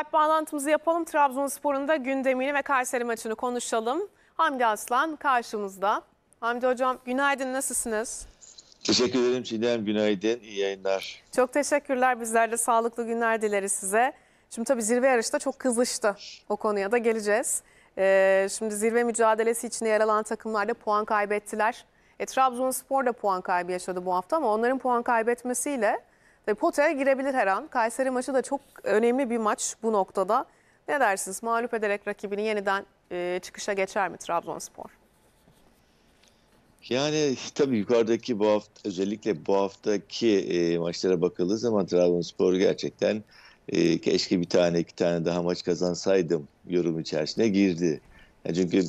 Skype bağlantımızı yapalım. Trabzonspor'un da gündemini ve Kayseri maçını konuşalım. Hamdi Aslan karşımızda. Hamdi Hocam günaydın nasılsınız? Teşekkür ederim Sinem. Günaydın. iyi yayınlar. Çok teşekkürler. Bizler de sağlıklı günler dileriz size. Şimdi tabii zirve yarışta çok kızıştı. O konuya da geleceğiz. Ee, şimdi zirve mücadelesi içinde yer alan takımlar da puan kaybettiler. E, Trabzonspor da puan kaybı yaşadı bu hafta ama onların puan kaybetmesiyle ve potaya girebilir her an. Kayseri maçı da çok önemli bir maç bu noktada. Ne dersiniz? Mağlup ederek rakibini yeniden e, çıkışa geçer mi Trabzonspor? Yani tabii yukarıdaki bu hafta özellikle bu haftaki e, maçlara bakıldığı zaman Trabzonspor gerçekten e, keşke bir tane iki tane daha maç kazansaydım yorum içerisine girdi. Yani çünkü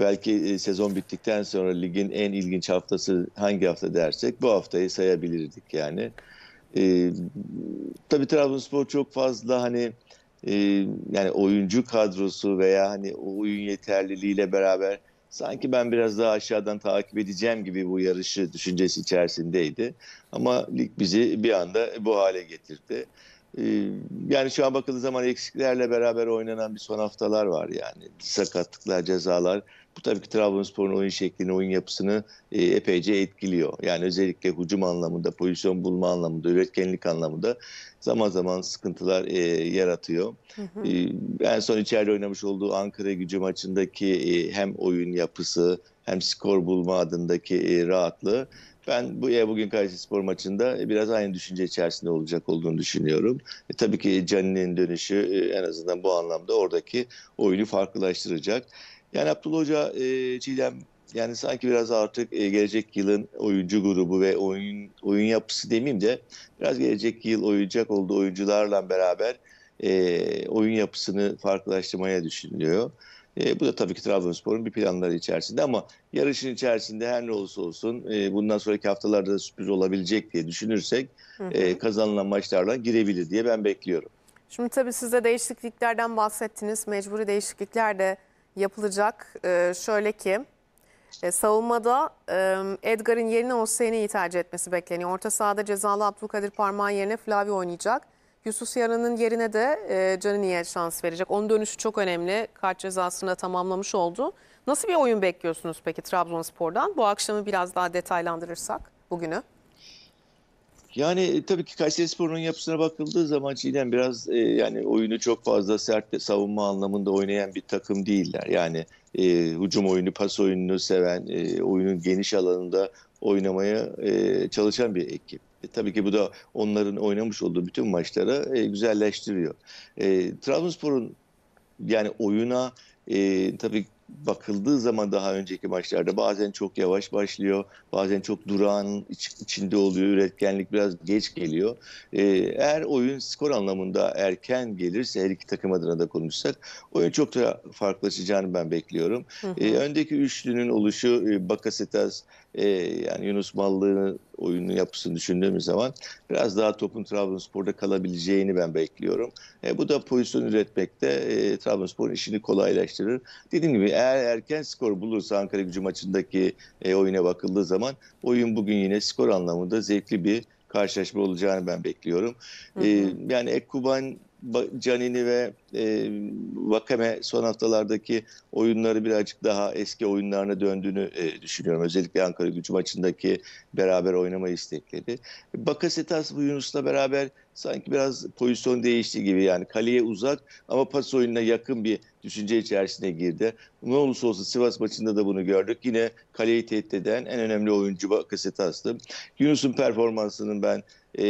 belki e, sezon bittikten sonra ligin en ilginç haftası hangi hafta dersek bu haftayı sayabilirdik yani. E, tabii Trabzonspor çok fazla hani e, yani oyuncu kadrosu veya hani oyun yeterliliğiyle beraber sanki ben biraz daha aşağıdan takip edeceğim gibi bu yarışı düşüncesi içerisindeydi. Ama lig bizi bir anda bu hale getirdi. Ee, yani şu an bakıldığı zaman eksiklerle beraber oynanan bir son haftalar var yani. Sakatlıklar, cezalar bu tabii ki Trabzonspor'un oyun şeklini, oyun yapısını e, epeyce etkiliyor. Yani özellikle hücum anlamında, pozisyon bulma anlamında, üretkenlik anlamında zaman zaman sıkıntılar e, yaratıyor. Hı hı. E, en son içeride oynamış olduğu Ankara gücü maçındaki e, hem oyun yapısı hem skor bulma adındaki e, rahatlığı ben bu ya e, bugün Kayseri Spor maçında e, biraz aynı düşünce içerisinde olacak olduğunu düşünüyorum. E, tabii ki Cani'nin dönüşü e, en azından bu anlamda oradaki oyunu farklılaştıracak. Yani Abdullah Hoca, e, Çiğdem yani sanki biraz artık e, gelecek yılın oyuncu grubu ve oyun oyun yapısı demeyeyim de biraz gelecek yıl oynayacak olduğu oyuncularla beraber e, oyun yapısını farklılaştırmaya düşünülüyor. E, bu da tabii ki Trabzonspor'un bir planları içerisinde ama yarışın içerisinde her ne olursa olsun e, bundan sonraki haftalarda da sürpriz olabilecek diye düşünürsek hı hı. E, kazanılan maçlarla girebilir diye ben bekliyorum. Şimdi tabii siz de değişikliklerden bahsettiniz. Mecburi değişiklikler de yapılacak. Ee, şöyle ki e, savunmada e, Edgar'ın yerine Hosseini'yi tercih etmesi bekleniyor. Orta sahada cezalı Abdülkadir Parmağan yerine Flavi oynayacak. Yusuf Yaran'ın yerine de e, Canini'ye şans verecek. Onun dönüşü çok önemli. Kart cezasını tamamlamış oldu. Nasıl bir oyun bekliyorsunuz peki Trabzonspor'dan? Bu akşamı biraz daha detaylandırırsak bugünü. Yani e, tabii ki Kayseri Spor'un yapısına bakıldığı zaman Çiğdem biraz e, yani oyunu çok fazla sert savunma anlamında oynayan bir takım değiller. Yani e, hücum oyunu, pas oyununu seven, e, oyunun geniş alanında oynamaya e, çalışan bir ekip. E, tabii ki bu da onların oynamış olduğu bütün maçlara e, güzelleştiriyor. E, Trabzonspor'un yani oyuna e, tabii bakıldığı zaman daha önceki maçlarda bazen çok yavaş başlıyor, bazen çok durağın iç, içinde oluyor, üretkenlik biraz geç geliyor. Ee, eğer oyun skor anlamında erken gelirse her iki takım adına da konuşsak oyun çok da farklılaşacağını ben bekliyorum. Hı hı. Ee, öndeki üçlünün oluşu e, Bakasetas, e, yani Yunus Mallı'nın oyunun yapısını düşündüğümüz zaman biraz daha topun Trabzonspor'da kalabileceğini ben bekliyorum. E, bu da pozisyon üretmekte e, Trabzonspor'un işini kolaylaştırır. Dediğim gibi eğer erken skor bulursa Ankara gücü maçındaki e, oyuna bakıldığı zaman oyun bugün yine skor anlamında zevkli bir karşılaşma olacağını ben bekliyorum. Hı hı. E, yani Ekuban Canini ve e, Vakame son haftalardaki oyunları birazcık daha eski oyunlarına döndüğünü e, düşünüyorum. Özellikle Ankara gücü maçındaki beraber oynama istekleri. Bakasetas bu Yunus'la beraber sanki biraz pozisyon değişti gibi yani kaleye uzak ama pas oyununa yakın bir düşünce içerisine girdi. Ne olursa olsun Sivas maçında da bunu gördük. Yine kaleyi tehdit eden en önemli oyuncu Bakasetas'tı. Yunus'un performansının ben e,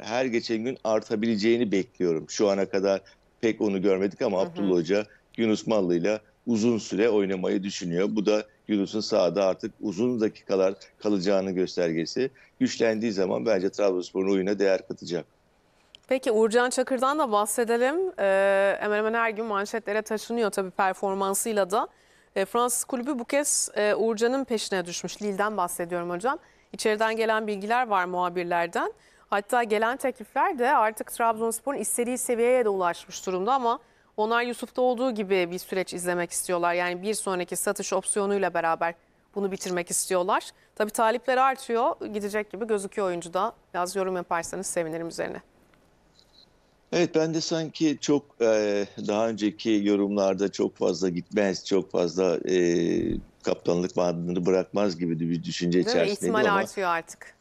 her geçen gün artabileceğini bekliyorum. Şu ana kadar pek onu görmedik ama Hı-hı. Abdullah Hoca Yunus Mallı ile uzun süre oynamayı düşünüyor. Bu da Yunus'un sahada artık uzun dakikalar kalacağını göstergesi. Güçlendiği zaman bence Trabzonspor'un oyuna değer katacak. Peki Uğurcan Çakır'dan da bahsedelim. Ee, hemen hemen her gün manşetlere taşınıyor tabii performansıyla da. E, Fransız kulübü bu kez e, Uğurcan'ın peşine düşmüş. Lille'den bahsediyorum hocam. İçeriden gelen bilgiler var muhabirlerden. Hatta gelen teklifler de artık Trabzonspor'un istediği seviyeye de ulaşmış durumda ama onlar Yusuf'ta olduğu gibi bir süreç izlemek istiyorlar. Yani bir sonraki satış opsiyonuyla beraber bunu bitirmek istiyorlar. Tabi talipler artıyor. Gidecek gibi gözüküyor oyuncu da. Biraz yorum yaparsanız sevinirim üzerine. Evet ben de sanki çok e, daha önceki yorumlarda çok fazla gitmez, çok fazla e, kaptanlık bandını bırakmaz gibi bir düşünce Değil içerisindeyim. İhtimal ama... artıyor artık.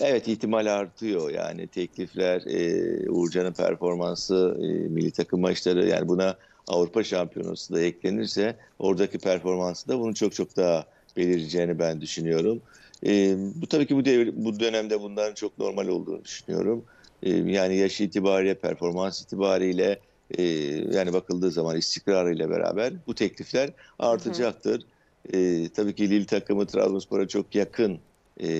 Evet ihtimal artıyor yani teklifler, e, Uğurcan'ın performansı, e, milli takım maçları yani buna Avrupa Şampiyonası da eklenirse oradaki performansı da bunu çok çok daha belirleyeceğini ben düşünüyorum. E, bu tabii ki bu devir, bu dönemde bunların çok normal olduğunu düşünüyorum. E, yani yaş itibariyle, performans itibariyle e, yani bakıldığı zaman istikrarıyla beraber bu teklifler artacaktır. Hı hı. E, tabii ki Lille takımı Trabzonspor'a çok yakın e,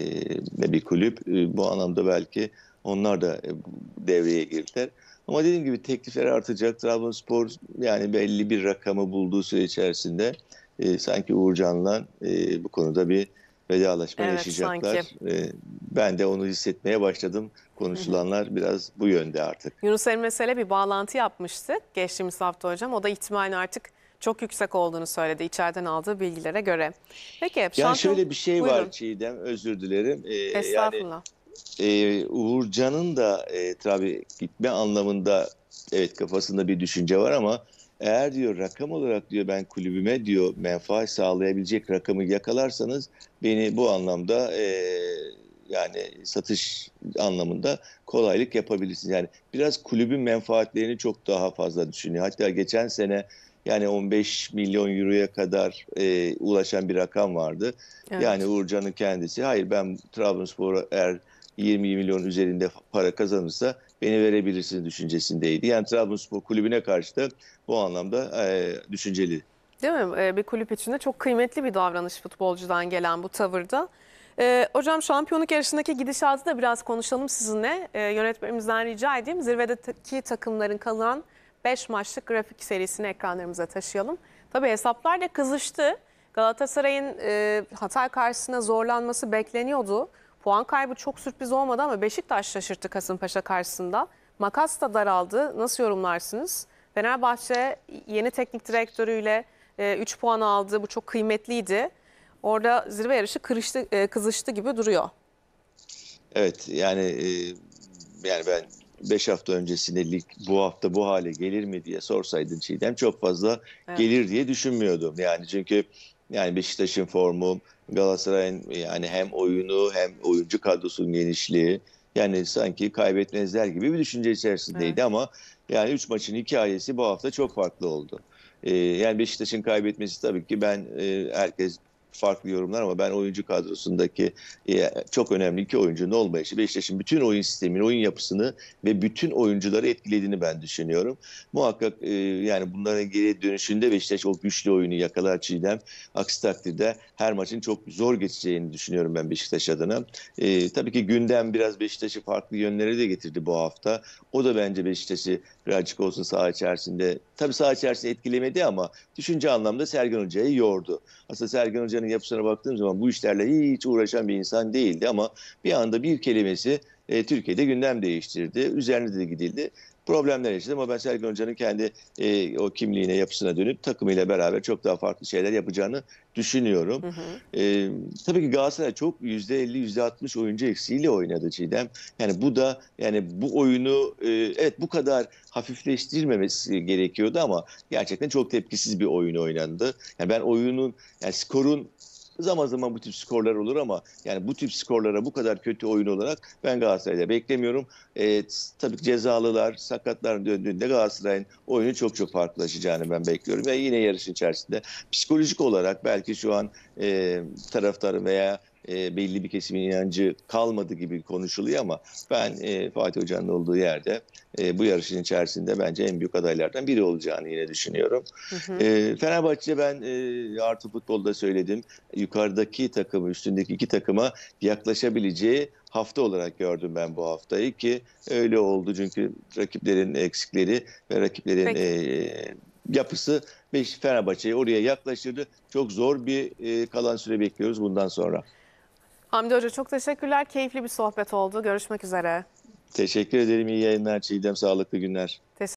bir kulüp. E, bu anlamda belki onlar da e, devreye girdiler. Ama dediğim gibi teklifler artacak. Trabzonspor yani belli bir rakamı bulduğu süre içerisinde e, sanki Uğurcan'la e, bu konuda bir vedalaşma evet, yaşayacaklar. Sanki. E, ben de onu hissetmeye başladım. Konuşulanlar biraz bu yönde artık. Yunus Emre Sel'e bir bağlantı yapmıştı geçtiğimiz hafta hocam. O da ihtimalini artık çok yüksek olduğunu söyledi içeriden aldığı bilgilere göre. Peki ya şampiyon... şöyle bir şey Buyurun. var Çiğdem özür dilerim. Ee, Estağfurullah. Yani, e, Uğurcan'ın da e, tabii gitme anlamında evet kafasında bir düşünce var ama eğer diyor rakam olarak diyor ben kulübüme diyor menfaat sağlayabilecek rakamı yakalarsanız beni bu anlamda e, yani satış anlamında kolaylık yapabilirsiniz. Yani biraz kulübün menfaatlerini çok daha fazla düşünüyor. Hatta geçen sene yani 15 milyon euroya kadar e, ulaşan bir rakam vardı. Evet. Yani Uğurcan'ın kendisi hayır ben Trabzonspor'a eğer 20 milyon üzerinde para kazanırsa beni verebilirsin düşüncesindeydi. Yani Trabzonspor kulübüne karşı da bu anlamda e, düşünceli. Değil mi? E, bir kulüp içinde çok kıymetli bir davranış futbolcudan gelen bu tavırda. E, hocam şampiyonluk yarışındaki gidişatı da biraz konuşalım sizinle. E, yönetmenimizden rica edeyim. Zirvedeki takımların kalan 5 maçlık grafik serisini ekranlarımıza taşıyalım. Tabii hesaplar da kızıştı. Galatasaray'ın e, Hatay karşısında zorlanması bekleniyordu. Puan kaybı çok sürpriz olmadı ama Beşiktaş şaşırttı Kasımpaşa karşısında. Makas da daraldı. Nasıl yorumlarsınız? Fenerbahçe yeni teknik direktörüyle e, puan aldı. Bu çok kıymetliydi. Orada zirve yarışı kırıştı, e, kızıştı gibi duruyor. Evet yani e, yani ben 5 hafta öncesine lig bu hafta bu hale gelir mi diye sorsaydın Çiğdem çok fazla evet. gelir diye düşünmüyordum. Yani çünkü yani Beşiktaş'ın formu, Galatasaray'ın yani hem oyunu hem oyuncu kadrosunun genişliği yani sanki kaybetmezler gibi bir düşünce içerisindeydi evet. ama yani 3 maçın hikayesi bu hafta çok farklı oldu. Ee, yani Beşiktaş'ın kaybetmesi tabii ki ben e, herkes farklı yorumlar ama ben oyuncu kadrosundaki e, çok önemli iki oyuncunun olmayışı Beşiktaş'ın bütün oyun sistemini, oyun yapısını ve bütün oyuncuları etkilediğini ben düşünüyorum. Muhakkak e, yani bunların geri dönüşünde Beşiktaş o güçlü oyunu yakalar Çiğdem. Aksi takdirde her maçın çok zor geçeceğini düşünüyorum ben Beşiktaş adına. E, tabii ki gündem biraz Beşiktaş'ı farklı yönlere de getirdi bu hafta. O da bence Beşiktaş'ı birazcık olsun saha içerisinde. Tabii saha içerisinde etkilemedi ama düşünce anlamda Sergen Hoca'yı yordu. Aslında Sergen Hoca'nın insanın yapısına baktığım zaman bu işlerle hiç uğraşan bir insan değildi ama bir anda bir kelimesi e, Türkiye'de gündem değiştirdi. Üzerine de gidildi problemler yaşadı ama ben Sergen Hoca'nın kendi e, o kimliğine, yapısına dönüp takımıyla beraber çok daha farklı şeyler yapacağını düşünüyorum. Hı hı. E, tabii ki Galatasaray çok %50, %60 oyuncu eksiğiyle oynadı Çiğdem. Yani bu da yani bu oyunu e, evet bu kadar hafifleştirmemesi gerekiyordu ama gerçekten çok tepkisiz bir oyun oynandı. Yani ben oyunun yani skorun Zaman zaman bu tip skorlar olur ama yani bu tip skorlara bu kadar kötü oyun olarak ben Galatasaray'da beklemiyorum. E, tabii cezalılar, sakatlar döndüğünde Galatasaray'ın oyunu çok çok farklılaşacağını ben bekliyorum. Ve yine yarışın içerisinde psikolojik olarak belki şu an e, taraftarın veya e, belli bir kesimin inancı kalmadı gibi konuşuluyor ama ben e, Fatih Hoca'nın olduğu yerde e, bu yarışın içerisinde bence en büyük adaylardan biri olacağını yine düşünüyorum. E, Fenerbahçe ben e, artı futbolda söyledim. Yukarıdaki takımı üstündeki iki takıma yaklaşabileceği hafta olarak gördüm ben bu haftayı ki öyle oldu çünkü rakiplerin eksikleri ve rakiplerin e, yapısı Fenerbahçe'yi oraya yaklaşırdı Çok zor bir e, kalan süre bekliyoruz bundan sonra. Hamdi Hoca çok teşekkürler. Keyifli bir sohbet oldu. Görüşmek üzere. Teşekkür ederim. İyi yayınlar Çiğdem. Sağlıklı günler.